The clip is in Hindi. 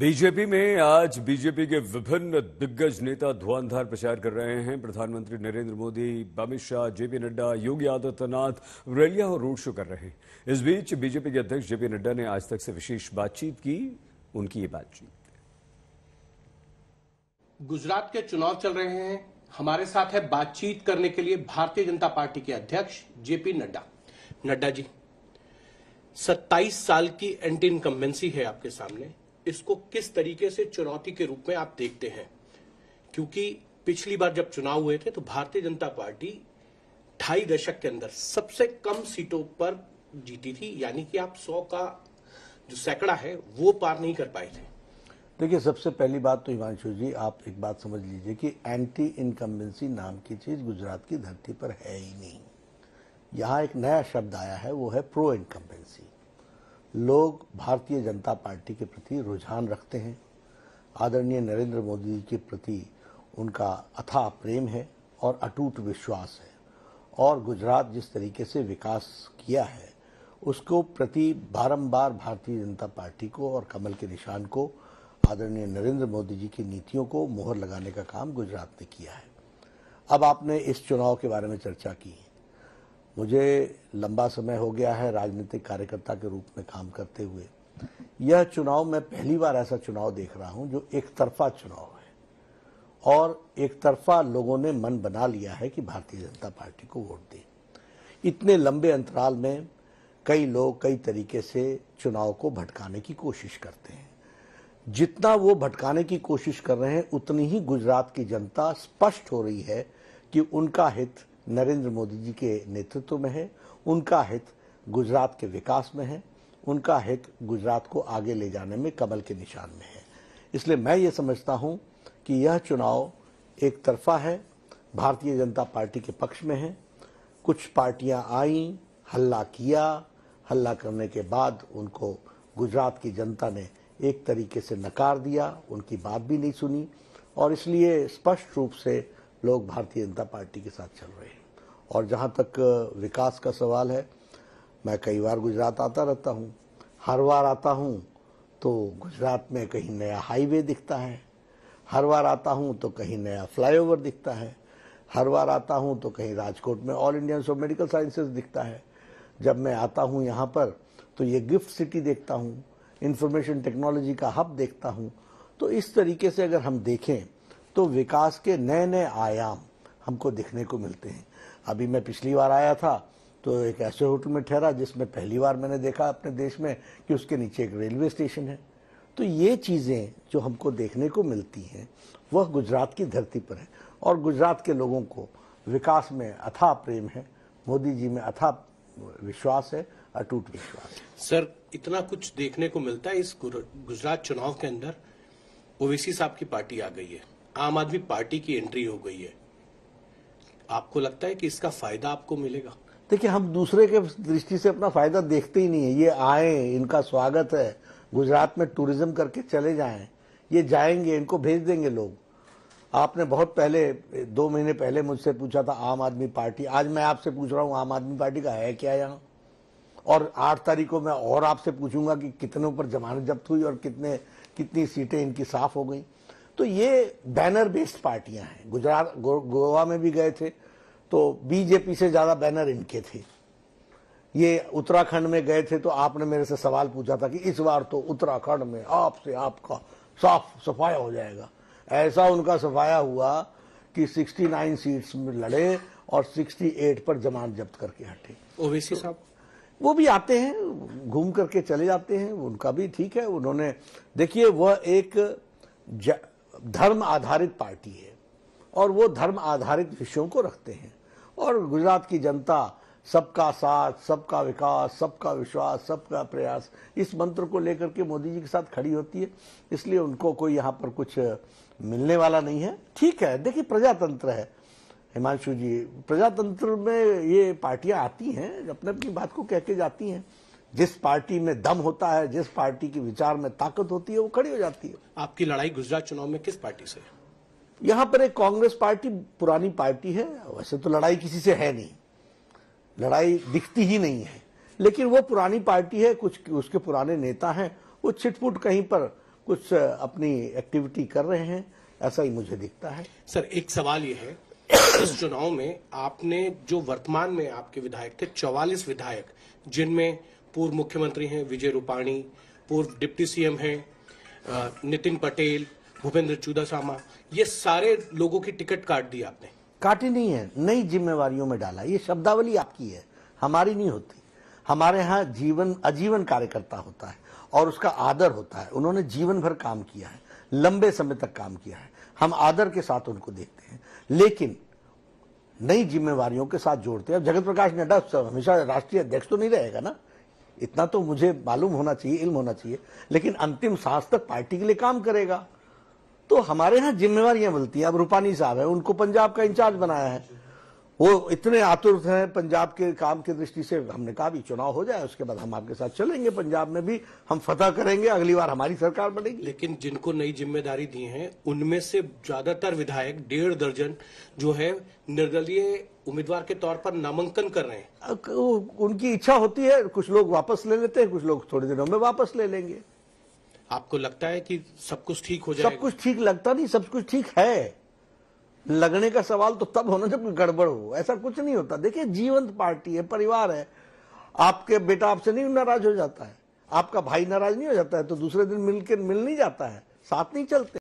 बीजेपी में आज बीजेपी के विभिन्न दिग्गज नेता धुआंधार प्रचार कर रहे हैं प्रधानमंत्री नरेंद्र मोदी अमित शाह जेपी नड्डा योगी आदित्यनाथ रैलियां और रोड शो कर रहे हैं इस बीच बीजेपी के अध्यक्ष जेपी नड्डा ने आज तक से विशेष बातचीत की उनकी ये बातचीत गुजरात के चुनाव चल रहे हैं हमारे साथ है बातचीत करने के लिए भारतीय जनता पार्टी के अध्यक्ष जेपी नड्डा नड्डा जी सत्ताईस साल की एंटी इनकम्बेंसी है आपके सामने इसको किस तरीके से चुनौती के रूप में आप देखते हैं क्योंकि पिछली बार जब चुनाव हुए थे तो भारतीय जनता पार्टी ढाई दशक के अंदर सबसे कम सीटों पर जीती थी यानी कि आप सौ का जो सैकड़ा है वो पार नहीं कर पाए थे देखिए सबसे पहली बात तो हिमांशु जी आप एक बात समझ लीजिए कि एंटी इनकम्बेंसी नाम की चीज़ गुजरात की धरती पर है ही नहीं यहाँ एक नया शब्द आया है वो है प्रो इनकम्बेंसी लोग भारतीय जनता पार्टी के प्रति रुझान रखते हैं आदरणीय नरेंद्र मोदी जी के प्रति उनका अथाह प्रेम है और अटूट विश्वास है और गुजरात जिस तरीके से विकास किया है उसको प्रति बारंबार भारतीय जनता पार्टी को और कमल के निशान को आदरणीय नरेंद्र मोदी जी की नीतियों को मोहर लगाने का काम गुजरात ने किया है अब आपने इस चुनाव के बारे में चर्चा की है मुझे लंबा समय हो गया है राजनीतिक कार्यकर्ता के रूप में काम करते हुए यह चुनाव मैं पहली बार ऐसा चुनाव देख रहा हूं जो एक तरफा चुनाव है और एक तरफा लोगों ने मन बना लिया है कि भारतीय जनता पार्टी को वोट दें इतने लंबे अंतराल में कई लोग कई तरीके से चुनाव को भटकाने की कोशिश करते हैं जितना वो भटकाने की कोशिश कर रहे हैं उतनी ही गुजरात की जनता स्पष्ट हो रही है कि उनका हित नरेंद्र मोदी जी के नेतृत्व में है उनका हित गुजरात के विकास में है उनका हित गुजरात को आगे ले जाने में कमल के निशान में है इसलिए मैं ये समझता हूँ कि यह चुनाव एक तरफा है भारतीय जनता पार्टी के पक्ष में है कुछ पार्टियाँ आईं हल्ला किया हल्ला करने के बाद उनको गुजरात की जनता ने एक तरीके से नकार दिया उनकी बात भी नहीं सुनी और इसलिए स्पष्ट रूप से लोग भारतीय जनता पार्टी के साथ चल रहे हैं और जहाँ तक विकास का सवाल है मैं कई बार गुजरात आता रहता हूँ हर बार आता हूँ तो गुजरात में कहीं नया हाईवे दिखता है हर बार आता हूँ तो कहीं नया फ्लाईओवर दिखता है हर बार आता हूँ तो कहीं राजकोट में all India of medical sciences दिखता है जब मैं आता हूँ यहाँ पर तो ये गिफ्ट सिटी देखता हूँ इंफॉर्मेशन टेक्नोलॉजी का हब देखता हूँ तो इस तरीके से अगर हम देखें तो विकास के नए नए आयाम हमको दिखने को मिलते हैं अभी मैं पिछली बार आया था तो एक ऐसे होटल में ठहरा जिसमें पहली बार मैंने देखा अपने देश में कि उसके नीचे एक रेलवे स्टेशन है तो ये चीज़ें जो हमको देखने को मिलती हैं वह गुजरात की धरती पर है और गुजरात के लोगों को विकास में अथाह प्रेम है मोदी जी में अथा विश्वास है अटूट विश्वास है सर इतना कुछ देखने को मिलता है इस गुजरात चुनाव के अंदर ओवीसी साहब की पार्टी आ गई है आम आदमी पार्टी की एंट्री हो गई है आपको लगता है कि इसका फायदा आपको मिलेगा देखिए हम दूसरे के दृष्टि से अपना फायदा देखते ही नहीं है ये आए इनका स्वागत है गुजरात में टूरिज्म करके चले जाएं ये जाएंगे इनको भेज देंगे लोग आपने बहुत पहले दो महीने पहले मुझसे पूछा था आम आदमी पार्टी आज मैं आपसे पूछ रहा हूँ आम आदमी पार्टी का है क्या यहाँ और आठ तारीख को मैं और आपसे पूछूंगा कि कितनों पर जमानत जब्त हुई और कितने कितनी सीटें इनकी साफ हो गई तो ये बैनर बेस्ड पार्टियां हैं गुजरात गोवा में भी गए थे तो बीजेपी से ज्यादा बैनर इनके थे ये उत्तराखंड में गए थे तो आपने मेरे से सवाल पूछा था कि इस बार तो उत्तराखंड में आपसे आपका साफ सफाया हो जाएगा ऐसा उनका सफाया हुआ कि 69 सीट्स में लड़े और 68 पर जमानत जब्त करके हटे ओवैसी साहब तो वो भी आते हैं घूम करके चले जाते हैं उनका भी ठीक है उन्होंने देखिए वह एक धर्म आधारित पार्टी है और वो धर्म आधारित विषयों को रखते हैं और गुजरात की जनता सबका साथ सबका विकास सबका विश्वास सबका प्रयास इस मंत्र को लेकर के मोदी जी के साथ खड़ी होती है इसलिए उनको कोई यहाँ पर कुछ मिलने वाला नहीं है ठीक है देखिए प्रजातंत्र है हिमांशु जी प्रजातंत्र में ये पार्टियाँ आती हैं अपने अपनी बात को कह के जाती हैं जिस पार्टी में दम होता है जिस पार्टी की विचार में ताकत होती है वो खड़ी हो जाती है आपकी लड़ाई गुजरात चुनाव में किस पार्टी से यहाँ पर एक कांग्रेस पार्टी पुरानी पार्टी है वैसे तो लड़ाई किसी से है नहीं लड़ाई दिखती ही नहीं है लेकिन वो पुरानी पार्टी है कुछ उसके पुराने नेता हैं वो छिटपुट कहीं पर कुछ अपनी एक्टिविटी कर रहे हैं ऐसा ही मुझे दिखता है सर एक सवाल ये है इस चुनाव में आपने जो वर्तमान में आपके विधायक थे चौवालीस विधायक जिनमें पूर्व मुख्यमंत्री हैं विजय रूपाणी पूर्व डिप्टी सीएम हैं नितिन पटेल भूपेंद्र चुदासामा ये सारे लोगों की टिकट काट दी आपने काटी नहीं है नई जिम्मेवारियों में डाला ये शब्दावली आपकी है हमारी नहीं होती हमारे यहाँ जीवन आजीवन कार्यकर्ता होता है और उसका आदर होता है उन्होंने जीवन भर काम किया है लंबे समय तक काम किया है हम आदर के साथ उनको देखते हैं लेकिन नई जिम्मेवारियों के साथ जोड़ते हैं जगत प्रकाश नड्डा हमेशा राष्ट्रीय अध्यक्ष तो नहीं रहेगा ना इतना तो मुझे मालूम होना चाहिए इल्म होना चाहिए लेकिन अंतिम सांस तक पार्टी के लिए काम करेगा तो हमारे यहां जिम्मेवारियां मिलती है अब रूपानी साहब है उनको पंजाब का इंचार्ज बनाया है वो इतने आतुर हैं पंजाब के काम की दृष्टि से हमने कहा भी चुनाव हो जाए उसके बाद हम आपके साथ चलेंगे पंजाब में भी हम फतह करेंगे अगली बार हमारी सरकार बनेगी लेकिन जिनको नई जिम्मेदारी दी है उनमें से ज्यादातर विधायक डेढ़ दर्जन जो है निर्दलीय उम्मीदवार के तौर पर नामांकन कर रहे हैं उनकी इच्छा होती है कुछ लोग वापस ले लेते हैं कुछ लोग थोड़े दिनों में वापस ले लेंगे आपको लगता है कि सब कुछ ठीक हो जाएगा सब कुछ ठीक लगता नहीं सब कुछ ठीक है लगने का सवाल तो तब होना जब गड़बड़ हो ऐसा कुछ नहीं होता देखिए जीवंत पार्टी है परिवार है आपके बेटा आपसे नहीं नाराज हो जाता है आपका भाई नाराज नहीं हो जाता है तो दूसरे दिन मिलकर मिल नहीं जाता है साथ नहीं चलते